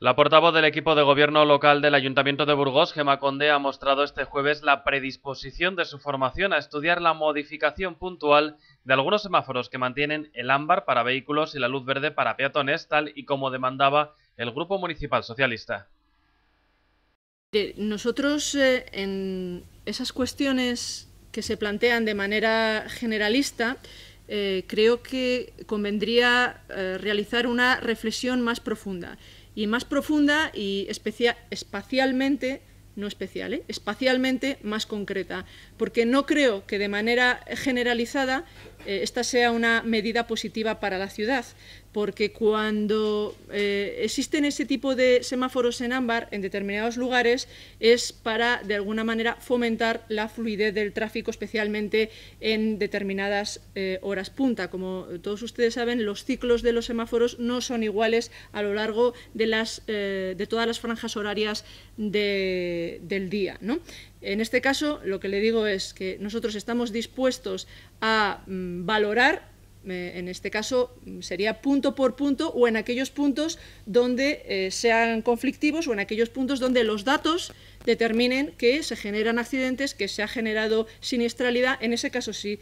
La portavoz del equipo de gobierno local del Ayuntamiento de Burgos, Gema Conde, ha mostrado este jueves la predisposición de su formación a estudiar la modificación puntual de algunos semáforos que mantienen el ámbar para vehículos y la luz verde para peatones, tal y como demandaba el Grupo Municipal Socialista. Nosotros eh, en esas cuestiones que se plantean de manera generalista, eh, creo que convendría eh, realizar una reflexión más profunda. Y más profunda y espacialmente, no especial, ¿eh? espacialmente más concreta. Porque no creo que de manera generalizada eh, esta sea una medida positiva para la ciudad, porque cuando eh, existen ese tipo de semáforos en ámbar en determinados lugares es para, de alguna manera, fomentar la fluidez del tráfico, especialmente en determinadas eh, horas punta. Como todos ustedes saben, los ciclos de los semáforos no son iguales a lo largo de, las, de todas las franjas horarias del día. ¿no? En este caso, lo que le digo es que nosotros estamos dispuestos a mm, Mm, valorar, eh, en este caso mm, sería punto por punto, o en aquellos puntos donde eh, sean conflictivos o en aquellos puntos donde los datos determinen que se generan accidentes, que se ha generado siniestralidad, en ese caso sí.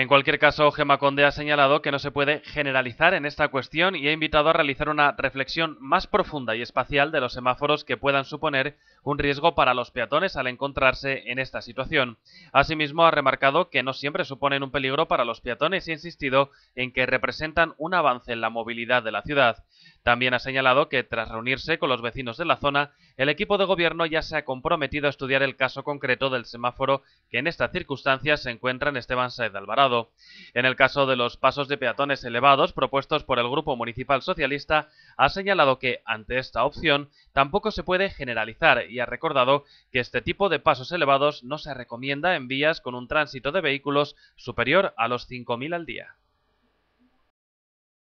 En cualquier caso, Gemma Conde ha señalado que no se puede generalizar en esta cuestión y ha invitado a realizar una reflexión más profunda y espacial de los semáforos que puedan suponer un riesgo para los peatones al encontrarse en esta situación. Asimismo, ha remarcado que no siempre suponen un peligro para los peatones y ha insistido en que representan un avance en la movilidad de la ciudad. También ha señalado que, tras reunirse con los vecinos de la zona, el equipo de gobierno ya se ha comprometido a estudiar el caso concreto del semáforo que en estas circunstancias se encuentra en Esteban Saez Alvarado. En el caso de los pasos de peatones elevados propuestos por el Grupo Municipal Socialista, ha señalado que, ante esta opción, tampoco se puede generalizar y ha recordado que este tipo de pasos elevados no se recomienda en vías con un tránsito de vehículos superior a los 5.000 al día.